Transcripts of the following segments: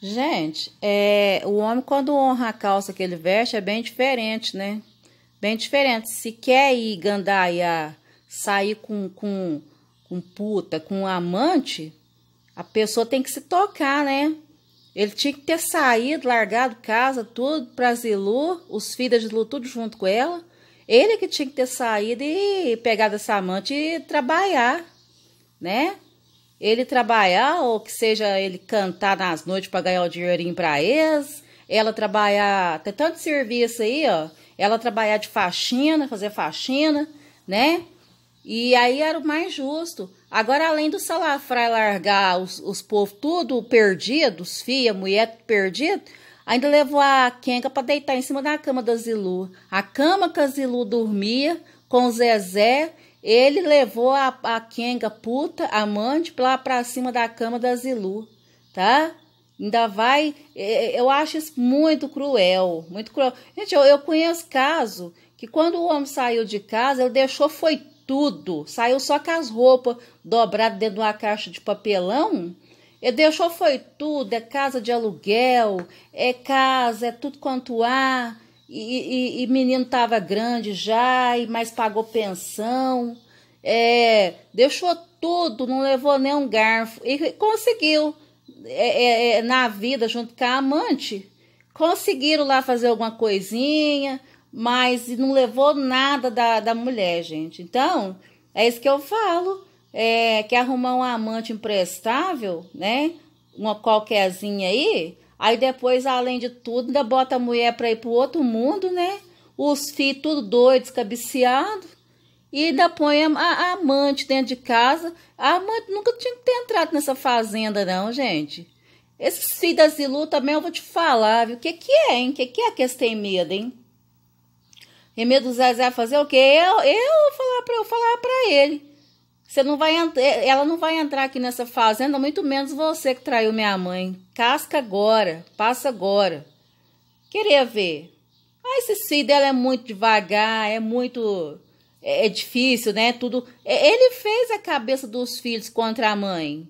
Gente, é, o homem quando honra a calça que ele veste é bem diferente, né? Bem diferente. Se quer ir gandaia sair com, com, com puta, com um amante, a pessoa tem que se tocar, né? Ele tinha que ter saído, largado casa, tudo, pra Zilu, os filhos de Zilu, tudo junto com ela. Ele que tinha que ter saído e pegado essa amante e trabalhar, né? ele trabalhar ah, ou que seja ele cantar nas noites para ganhar o dinheirinho para eles, ela trabalhar, tem tanto serviço aí, ó, ela trabalhar de faxina, fazer faxina, né? E aí era o mais justo. Agora, além do Salafrai largar os, os povos tudo perdidos, filha, mulher perdida, ainda levou a Kenga para deitar em cima da cama da Zilu. A cama que a Zilu dormia com o Zezé ele levou a, a Kenga puta, amante, lá pra cima da cama da Zilu, tá? Ainda vai. É, é, eu acho isso muito cruel, muito cruel. Gente, eu, eu conheço caso que quando o homem saiu de casa, ele deixou foi tudo. Saiu só com as roupas dobradas dentro de uma caixa de papelão. Ele deixou foi tudo, é casa de aluguel, é casa, é tudo quanto há. E, e, e menino tava grande já, e mas pagou pensão é, deixou tudo, não levou nem um garfo e conseguiu é, é, é, na vida junto com a amante, conseguiram lá fazer alguma coisinha, mas não levou nada da, da mulher, gente. Então, é isso que eu falo, é, que arrumar um amante imprestável, né? Uma qualquerzinha aí, aí depois, além de tudo, ainda bota a mulher para ir pro outro mundo, né? Os filhos tudo doidos, cabeceados. E ainda põe a, a amante dentro de casa. A amante nunca tinha que ter entrado nessa fazenda, não, gente. Esses filhos da Zilu também eu vou te falar, viu? O que, que é, hein? O que, que é que eles têm medo, hein? E medo do Zezé fazer o quê? Eu, eu falar para eu falar para ele. Você não vai ela não vai entrar aqui nessa fazenda, muito menos você que traiu minha mãe. Casca agora, passa agora. Queria ver. Ah, esse filho dela é muito devagar, é muito é, é difícil, né? Tudo. É, ele fez a cabeça dos filhos contra a mãe.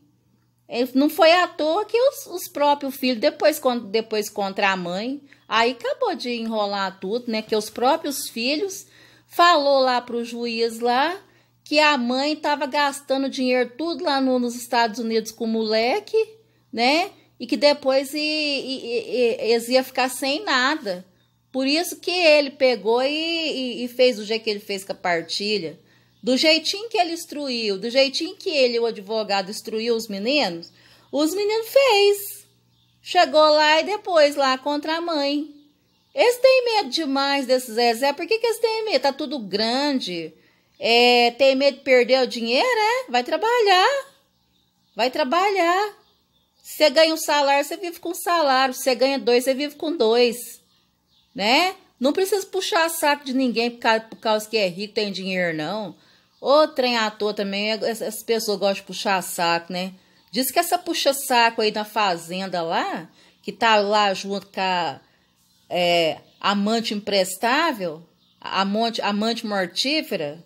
É, não foi à toa que os, os próprios filhos, depois, depois contra a mãe, aí acabou de enrolar tudo, né? Que os próprios filhos falou lá para o juiz lá que a mãe estava gastando dinheiro tudo lá no, nos Estados Unidos com o moleque, né? E que depois e, i, eles iam ficar sem nada. Por isso que ele pegou e, e, e fez do jeito que ele fez com a partilha. Do jeitinho que ele instruiu, do jeitinho que ele, o advogado, instruiu os meninos, os meninos fez. Chegou lá e depois lá contra a mãe. Eles têm medo demais desses Zezé. Por que, que eles têm medo? Tá tudo grande. É, tem medo de perder o dinheiro, é? Vai trabalhar. Vai trabalhar. Você ganha um salário, você vive com um salário. Você ganha dois, você vive com dois né? Não precisa puxar saco de ninguém por causa, por causa que é rico, tem dinheiro, não. Ô, trem à toa também, é, as pessoas gostam de puxar saco, né? Diz que essa puxa-saco aí na fazenda lá, que tá lá junto com a é, amante imprestável, amante, amante mortífera,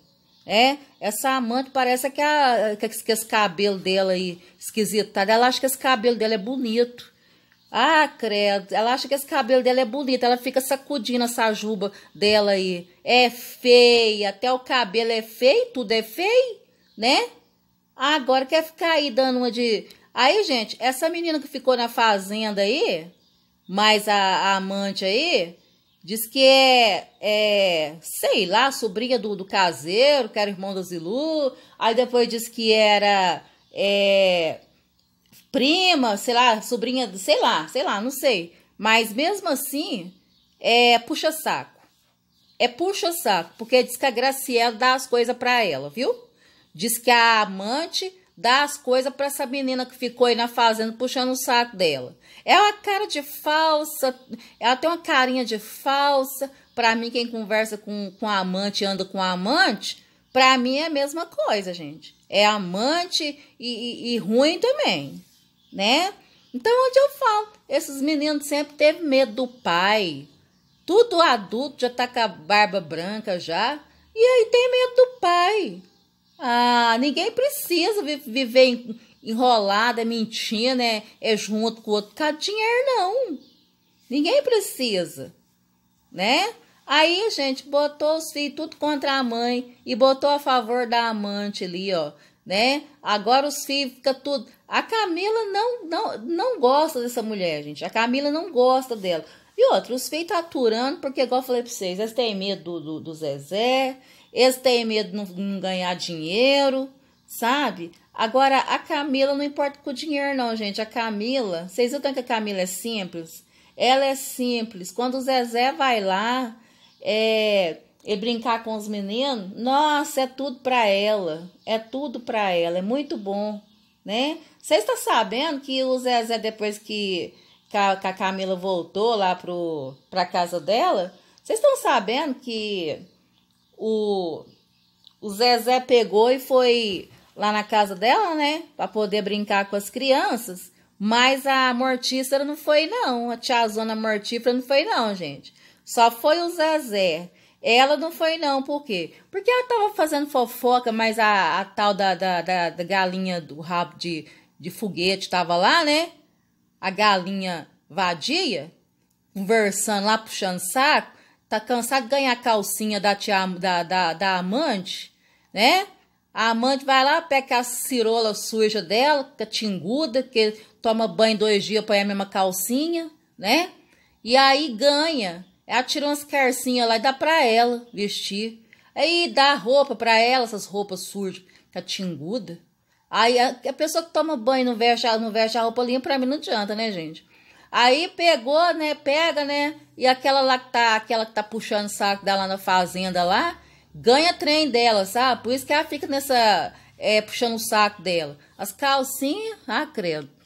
é, essa amante parece que, a, que, que esse cabelo dela aí esquisitado, ela acha que esse cabelo dela é bonito. Ah, credo, ela acha que esse cabelo dela é bonito, ela fica sacudindo essa juba dela aí. É feia, até o cabelo é feio, tudo é feio, né? Agora quer ficar aí dando uma de... Aí, gente, essa menina que ficou na fazenda aí, mais a, a amante aí, diz que é, é, sei lá, sobrinha do, do caseiro, que era irmão do Zilu. Aí depois diz que era... É, prima, sei lá, sobrinha, sei lá, sei lá, não sei. Mas mesmo assim, é puxa saco. É puxa saco, porque diz que a Graciela dá as coisas para ela, viu? Diz que a amante dá as coisas para essa menina que ficou aí na fazenda puxando o saco dela. É uma cara de falsa, ela tem uma carinha de falsa. Para mim, quem conversa com, com a amante anda com a amante, para mim é a mesma coisa, gente. É amante e, e, e ruim também né? Então, onde eu falo, esses meninos sempre teve medo do pai. Tudo adulto, já tá com a barba branca já. E aí tem medo do pai. Ah, ninguém precisa viver enrolada, é mentindo, é, é junto com o outro. Cada dinheiro, não. Ninguém precisa, né? Aí, gente, botou os filhos tudo contra a mãe e botou a favor da amante ali, ó né? Agora os filhos fica tudo. A Camila não, não, não gosta dessa mulher, gente. A Camila não gosta dela. E outra, os filhos tá aturando, porque, igual eu falei pra vocês, eles têm medo do, do, do Zezé, eles têm medo de não, não ganhar dinheiro, sabe? Agora, a Camila não importa com o dinheiro, não, gente. A Camila, vocês viram é que a Camila é simples? Ela é simples. Quando o Zezé vai lá, é e brincar com os meninos, nossa, é tudo para ela, é tudo para ela, é muito bom, né? Você está sabendo que o Zezé, depois que a Camila voltou lá pro, pra casa dela, vocês estão sabendo que o, o Zezé pegou e foi lá na casa dela, né? Pra poder brincar com as crianças. Mas a mortífera não foi, não. A tiazona mortífera não foi, não, gente. Só foi o Zezé. Ela não foi, não, por quê? Porque ela tava fazendo fofoca, mas a, a tal da, da, da, da galinha do rabo de, de foguete tava lá, né? A galinha vadia, conversando lá, puxando saco, tá cansado de ganhar calcinha da, tia, da, da, da amante, né? A amante vai lá, pega a cirola suja dela, que tinguda, que toma banho dois dias, põe a mesma calcinha, né? E aí ganha ela tirou umas carcinhas lá e dá pra ela vestir. Aí dá roupa pra ela, essas roupas sujas, tinguda Aí a, a, pessoa que toma banho não veste, não veste a roupa limpa, pra mim não adianta, né, gente? Aí pegou, né, pega, né, e aquela lá que tá, aquela que tá puxando o saco dela na fazenda lá, ganha trem dela, sabe? Por isso que ela fica nessa, é, puxando o saco dela. As calcinhas, ah, credo.